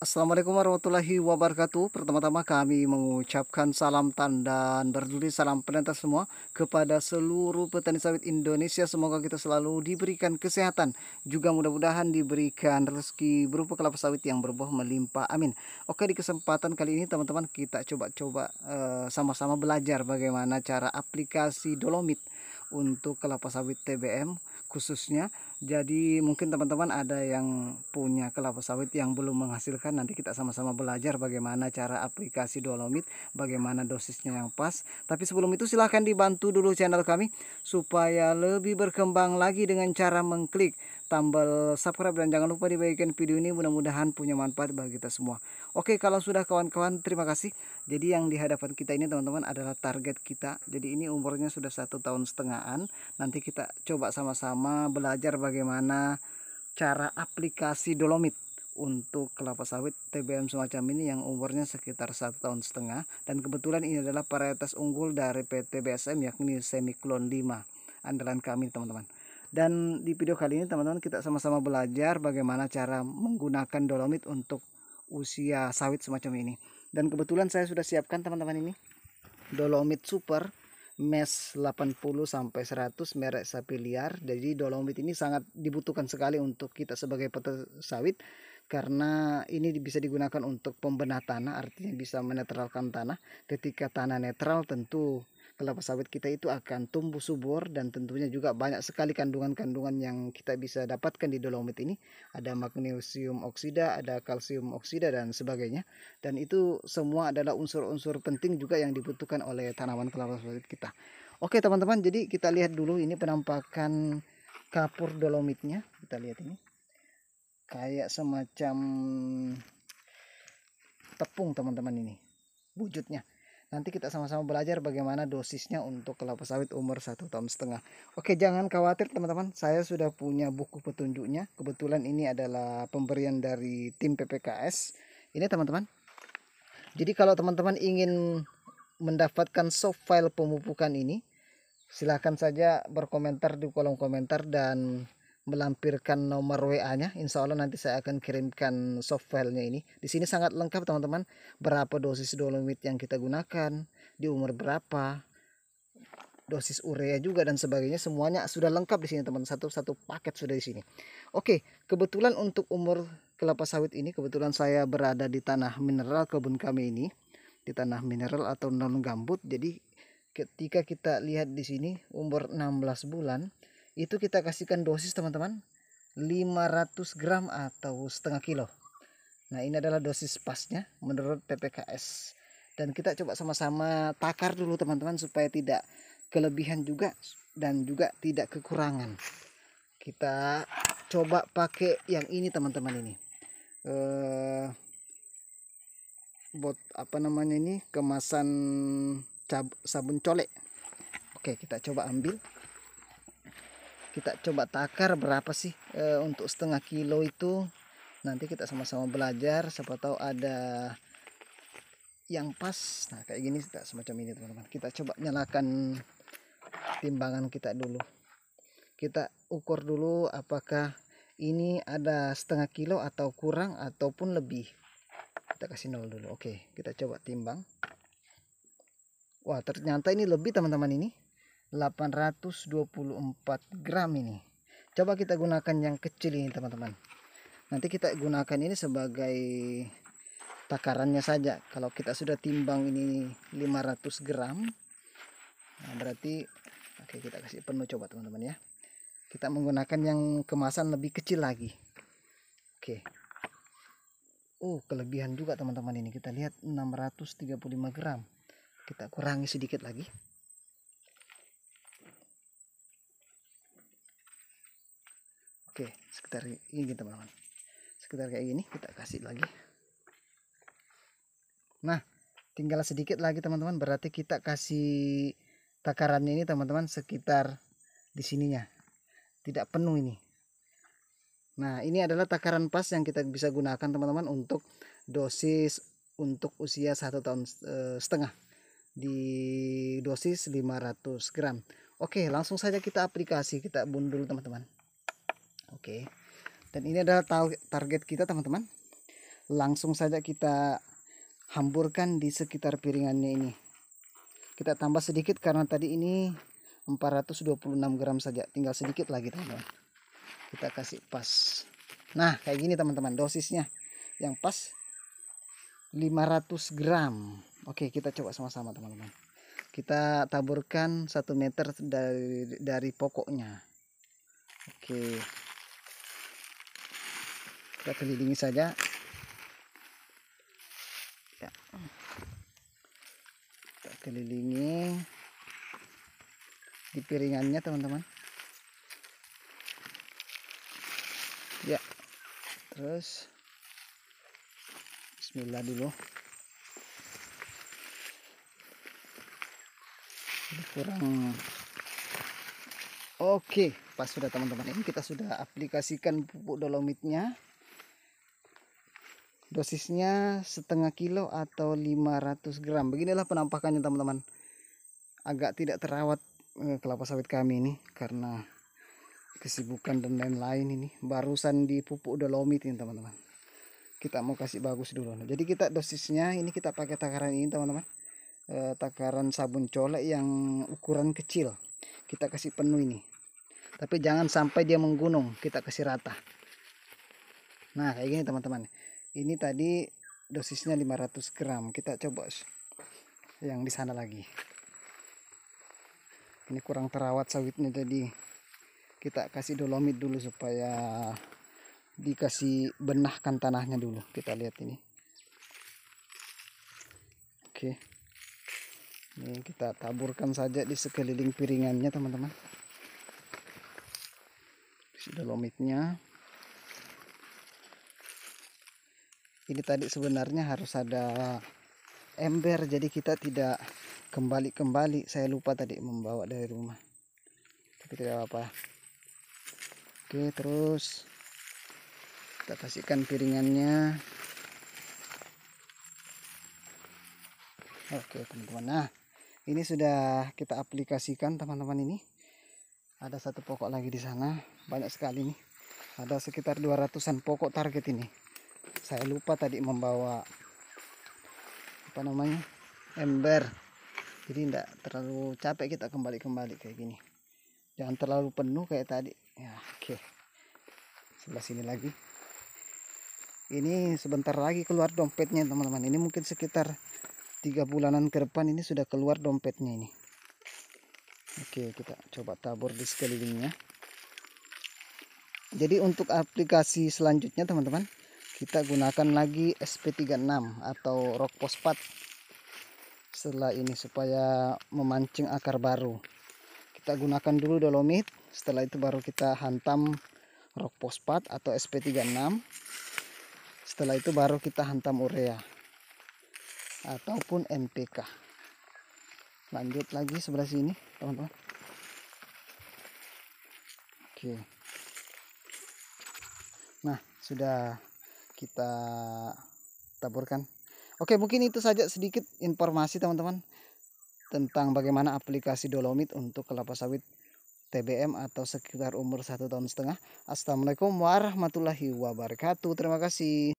Assalamualaikum warahmatullahi wabarakatuh. Pertama-tama kami mengucapkan salam tanda dan berduri salam penentas semua kepada seluruh petani sawit Indonesia. Semoga kita selalu diberikan kesehatan, juga mudah-mudahan diberikan rezeki berupa kelapa sawit yang berbuah melimpah. Amin. Oke, di kesempatan kali ini teman-teman kita coba-coba eh, sama-sama belajar bagaimana cara aplikasi Dolomit untuk kelapa sawit TBM khususnya jadi mungkin teman-teman ada yang punya kelapa sawit yang belum menghasilkan nanti kita sama-sama belajar bagaimana cara aplikasi dolomit bagaimana dosisnya yang pas tapi sebelum itu silahkan dibantu dulu channel kami supaya lebih berkembang lagi dengan cara mengklik tombol subscribe dan jangan lupa dibagikan video ini mudah-mudahan punya manfaat bagi kita semua oke kalau sudah kawan-kawan terima kasih jadi yang di hadapan kita ini teman-teman adalah target kita jadi ini umurnya sudah satu tahun setengahan nanti kita coba sama-sama belajar bagaimana cara aplikasi dolomit untuk kelapa sawit TBM semacam ini yang umurnya sekitar satu tahun setengah dan kebetulan ini adalah varietas unggul dari PT BSM yakni Semiklon 5 andalan kami teman-teman dan di video kali ini teman-teman kita sama-sama belajar bagaimana cara menggunakan dolomit untuk usia sawit semacam ini. Dan kebetulan saya sudah siapkan teman-teman ini dolomit super mesh 80 sampai 100 merek sapi liar. Jadi dolomit ini sangat dibutuhkan sekali untuk kita sebagai petani sawit karena ini bisa digunakan untuk pembenah tanah artinya bisa menetralkan tanah. Ketika tanah netral tentu kelapa sawit kita itu akan tumbuh subur dan tentunya juga banyak sekali kandungan-kandungan yang kita bisa dapatkan di dolomit ini. Ada magnesium oksida, ada kalsium oksida dan sebagainya. Dan itu semua adalah unsur-unsur penting juga yang dibutuhkan oleh tanaman kelapa sawit kita. Oke teman-teman, jadi kita lihat dulu ini penampakan kapur dolomitnya. Kita lihat ini. Kayak semacam tepung teman-teman ini wujudnya. Nanti kita sama-sama belajar bagaimana dosisnya untuk kelapa sawit umur satu tahun setengah. Oke, jangan khawatir teman-teman. Saya sudah punya buku petunjuknya. Kebetulan ini adalah pemberian dari tim PPKS. Ini teman-teman. Jadi kalau teman-teman ingin mendapatkan soft file pemupukan ini, silahkan saja berkomentar di kolom komentar dan melampirkan nomor WA-nya. Insya Allah nanti saya akan kirimkan soft file-nya ini. Di sini sangat lengkap teman-teman. Berapa dosis dolomit yang kita gunakan, di umur berapa, dosis urea juga dan sebagainya. Semuanya sudah lengkap di sini teman. Satu-satu paket sudah di sini. Oke, kebetulan untuk umur kelapa sawit ini kebetulan saya berada di tanah mineral kebun kami ini. Di tanah mineral atau non gambut. Jadi ketika kita lihat di sini umur 16 bulan itu kita kasihkan dosis teman-teman 500 gram atau setengah kilo nah ini adalah dosis pasnya menurut PPKS dan kita coba sama-sama takar dulu teman-teman supaya tidak kelebihan juga dan juga tidak kekurangan kita coba pakai yang ini teman-teman ini eh, bot apa namanya ini kemasan cab, sabun colek oke kita coba ambil kita coba takar berapa sih e, untuk setengah kilo itu nanti kita sama-sama belajar siapa tahu ada yang pas nah kayak gini kita semacam ini teman-teman kita coba nyalakan timbangan kita dulu kita ukur dulu apakah ini ada setengah kilo atau kurang ataupun lebih kita kasih nol dulu oke kita coba timbang wah ternyata ini lebih teman-teman ini 824 gram ini coba kita gunakan yang kecil ini teman-teman nanti kita gunakan ini sebagai takarannya saja kalau kita sudah timbang ini 500 gram nah berarti oke kita kasih penuh coba teman-teman ya kita menggunakan yang kemasan lebih kecil lagi oke Oh kelebihan juga teman-teman ini kita lihat 635 gram kita kurangi sedikit lagi oke sekitar ini teman-teman sekitar kayak gini kita kasih lagi nah tinggal sedikit lagi teman-teman berarti kita kasih takarannya ini teman-teman sekitar di sininya tidak penuh ini nah ini adalah takaran pas yang kita bisa gunakan teman-teman untuk dosis untuk usia satu tahun eh, setengah di dosis 500 gram oke langsung saja kita aplikasi kita bundul teman-teman Oke. Dan ini adalah target kita teman-teman. Langsung saja kita hamburkan di sekitar piringannya ini. Kita tambah sedikit karena tadi ini 426 gram saja. Tinggal sedikit lagi teman-teman. Kita kasih pas. Nah kayak gini teman-teman dosisnya. Yang pas 500 gram. Oke kita coba sama-sama teman-teman. Kita taburkan 1 meter dari, dari pokoknya. Oke kita kelilingi saja ya. kita kelilingi di piringannya teman-teman ya terus bismillah dulu Ini kurang oke pas sudah teman-teman ini kita sudah aplikasikan pupuk dolomitnya dosisnya setengah kilo atau 500 gram beginilah penampakannya teman-teman agak tidak terawat eh, kelapa sawit kami ini karena kesibukan dan lain-lain ini barusan dipupuk dolomit ini teman-teman kita mau kasih bagus dulu nah, jadi kita dosisnya ini kita pakai takaran ini teman-teman e, takaran sabun colek yang ukuran kecil kita kasih penuh ini tapi jangan sampai dia menggunung kita kasih rata nah kayak gini teman-teman ini tadi dosisnya 500 gram kita coba yang di sana lagi ini kurang terawat sawitnya jadi kita kasih dolomit dulu supaya dikasih benahkan tanahnya dulu kita lihat ini oke ini kita taburkan saja di sekeliling piringannya teman-teman dolomitnya ini tadi sebenarnya harus ada ember jadi kita tidak kembali-kembali saya lupa tadi membawa dari rumah tapi tidak apa-apa oke terus kita kasihkan piringannya oke teman-teman nah ini sudah kita aplikasikan teman-teman ini ada satu pokok lagi di sana banyak sekali nih ada sekitar 200an pokok target ini saya lupa tadi membawa apa namanya ember jadi tidak terlalu capek kita kembali-kembali kayak gini jangan terlalu penuh kayak tadi ya oke okay. sebelah sini lagi ini sebentar lagi keluar dompetnya teman-teman ini mungkin sekitar tiga bulanan ke depan ini sudah keluar dompetnya ini oke okay, kita coba tabur di sekelilingnya jadi untuk aplikasi selanjutnya teman-teman kita gunakan lagi SP36 atau rock fosfat setelah ini supaya memancing akar baru kita gunakan dulu dolomit setelah itu baru kita hantam rock fosfat atau SP36 setelah itu baru kita hantam urea ataupun NPK lanjut lagi sebelah sini teman-teman oke nah sudah kita taburkan. Oke, mungkin itu saja sedikit informasi teman-teman tentang bagaimana aplikasi dolomit untuk kelapa sawit TBM atau sekitar umur satu tahun setengah. Assalamualaikum warahmatullahi wabarakatuh. Terima kasih.